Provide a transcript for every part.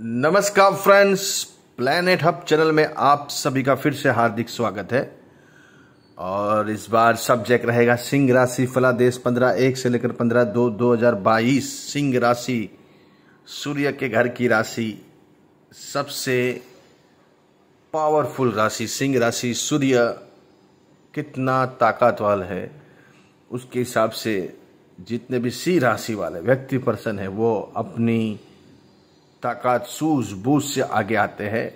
नमस्कार friends planet hub channel में आप सभी का फिर से हार्दिक स्वागत है और इस बार सब्जेक्ट रहेगा सिंह राशि फला देश पंद्रह एक से लेकर पंद्रह दो दो हजार बाईस सिंह राशि सूर्य के घर की राशि सबसे पावरफुल राशि सिंह राशि सूर्य कितना ताकतवाल है उसके हिसाब से जितने भी सी राशि वाले व्यक्ति पर्सन है वो अपनी ताकत सूझ बूझ से आगे आते हैं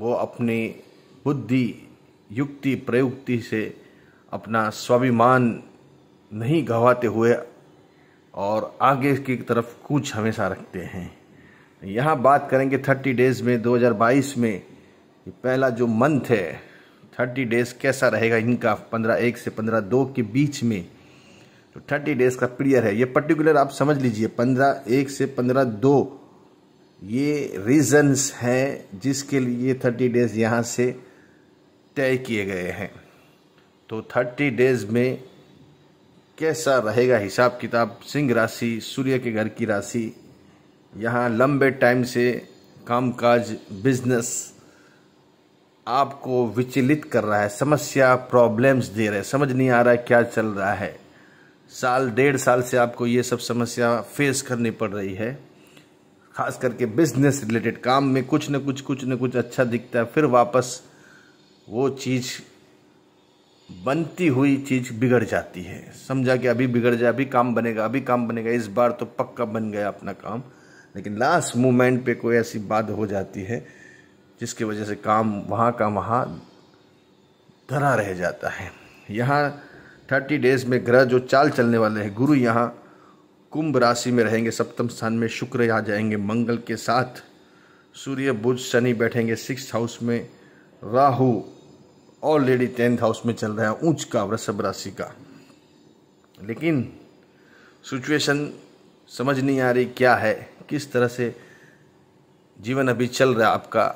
वो अपनी बुद्धि युक्ति प्रयुक्ति से अपना स्वाभिमान नहीं गंवाते हुए और आगे की तरफ कूच हमेशा रखते हैं यहाँ बात करेंगे थर्टी डेज़ में 2022 में पहला जो मंथ है थर्टी डेज़ कैसा रहेगा इनका पंद्रह एक से पंद्रह दो के बीच में तो थर्टी डेज़ का पीरियड है ये पर्टिकुलर आप समझ लीजिए पंद्रह एक से पंद्रह दो ये रीजंस हैं जिसके लिए थर्टी डेज़ यहाँ से तय किए गए हैं तो थर्टी डेज़ में कैसा रहेगा हिसाब किताब सिंह राशि सूर्य के घर की राशि यहाँ लंबे टाइम से कामकाज बिजनेस आपको विचलित कर रहा है समस्या प्रॉब्लम्स दे रहे समझ नहीं आ रहा है क्या चल रहा है साल डेढ़ साल से आपको ये सब समस्या फेस करनी पड़ रही है खास करके बिजनेस रिलेटेड काम में कुछ न कुछ कुछ न कुछ अच्छा दिखता है फिर वापस वो चीज़ बनती हुई चीज़ बिगड़ जाती है समझा कि अभी बिगड़ जाए अभी काम बनेगा अभी काम बनेगा इस बार तो पक्का बन गया अपना काम लेकिन लास्ट मोमेंट पे कोई ऐसी बात हो जाती है जिसकी वजह से काम वहाँ का वहाँ धरा रह जाता है यहाँ थर्टी डेज में ग्रह जो चाल चलने वाले हैं गुरु यहाँ कुंभ राशि में रहेंगे सप्तम स्थान में शुक्र यहाँ जाएंगे मंगल के साथ सूर्य बुध शनि बैठेंगे सिक्स हाउस में राहु ऑलरेडी टेंथ हाउस में चल रहा है ऊंच का वृषभ राशि का लेकिन सिचुएशन समझ नहीं आ रही क्या है किस तरह से जीवन अभी चल रहा है आपका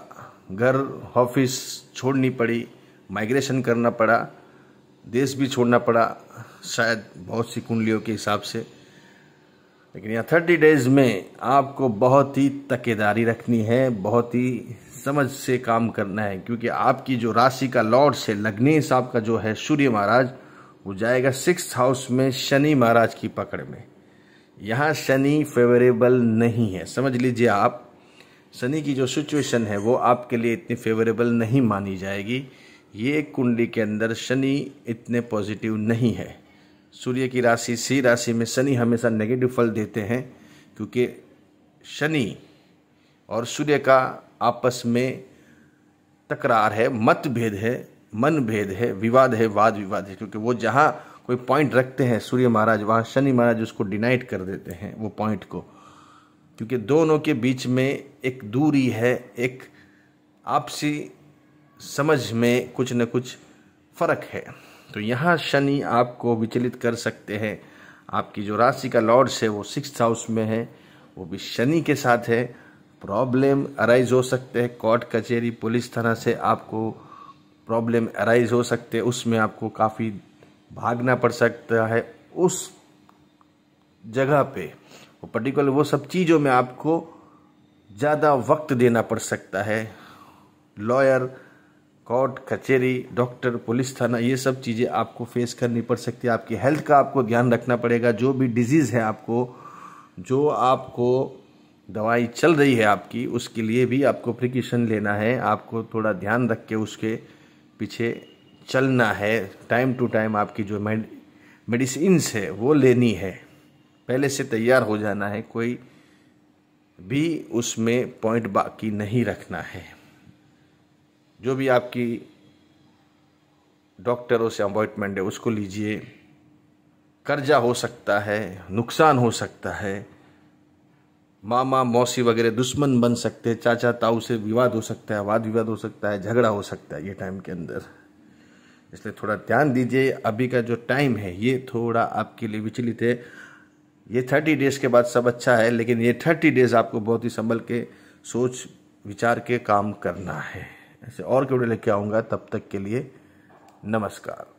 घर ऑफिस छोड़नी पड़ी माइग्रेशन करना पड़ा देश भी छोड़ना पड़ा शायद बहुत सी कुंडलियों के हिसाब से लेकिन यहाँ थर्टी डेज में आपको बहुत ही तकेदारी रखनी है बहुत ही समझ से काम करना है क्योंकि आपकी जो राशि का लॉर्ड से लग्नेश हिसाब का जो है सूर्य महाराज वो जाएगा सिक्स हाउस में शनि महाराज की पकड़ में यहाँ शनि फेवरेबल नहीं है समझ लीजिए आप शनि की जो सिचुएशन है वो आपके लिए इतनी फेवरेबल नहीं मानी जाएगी ये कुंडली के अंदर शनि इतने पॉजिटिव नहीं है सूर्य की राशि सी राशि में शनि हमेशा नेगेटिव फल देते हैं क्योंकि शनि और सूर्य का आपस में तकरार है मतभेद है मन भेद है विवाद है वाद विवाद है क्योंकि वो जहाँ कोई पॉइंट रखते हैं सूर्य महाराज वहाँ शनि महाराज उसको डिनाइट कर देते हैं वो पॉइंट को क्योंकि दोनों के बीच में एक दूरी है एक आपसी समझ में कुछ न कुछ फ़र्क है तो यहाँ शनि आपको विचलित कर सकते हैं आपकी जो राशि का लॉर्ड्स है वो सिक्स हाउस में है वो भी शनि के साथ है प्रॉब्लम अराइज हो सकते हैं कोर्ट कचहरी पुलिस थाना से आपको प्रॉब्लम अराइज हो सकते हैं उसमें आपको काफ़ी भागना पड़ सकता है उस जगह पे वो पर्टिकुलर वो सब चीज़ों में आपको ज़्यादा वक्त देना पड़ सकता है लॉयर कोर्ट कचेरी डॉक्टर पुलिस थाना ये सब चीज़ें आपको फेस करनी पड़ सकती है आपकी हेल्थ का आपको ध्यान रखना पड़ेगा जो भी डिजीज़ है आपको जो आपको दवाई चल रही है आपकी उसके लिए भी आपको प्रिकॉशन लेना है आपको थोड़ा ध्यान रख के उसके पीछे चलना है टाइम टू टाइम आपकी जो मेडिसिन है वो लेनी है पहले से तैयार हो जाना है कोई भी उसमें पॉइंट बाकी नहीं रखना है जो भी आपकी डॉक्टरों से अपॉइंटमेंट है उसको लीजिए कर्जा हो सकता है नुकसान हो सकता है मामा मौसी वगैरह दुश्मन बन सकते हैं चाचा ताऊ से विवाद हो सकता है वाद विवाद हो सकता है झगड़ा हो सकता है ये टाइम के अंदर इसलिए थोड़ा ध्यान दीजिए अभी का जो टाइम है ये थोड़ा आपके लिए विचलित है ये थर्टी डेज़ के बाद सब अच्छा है लेकिन ये थर्टी डेज़ आपको बहुत ही संभल के सोच विचार के काम करना है ऐसे और के वीडियो लेके आऊँगा तब तक के लिए नमस्कार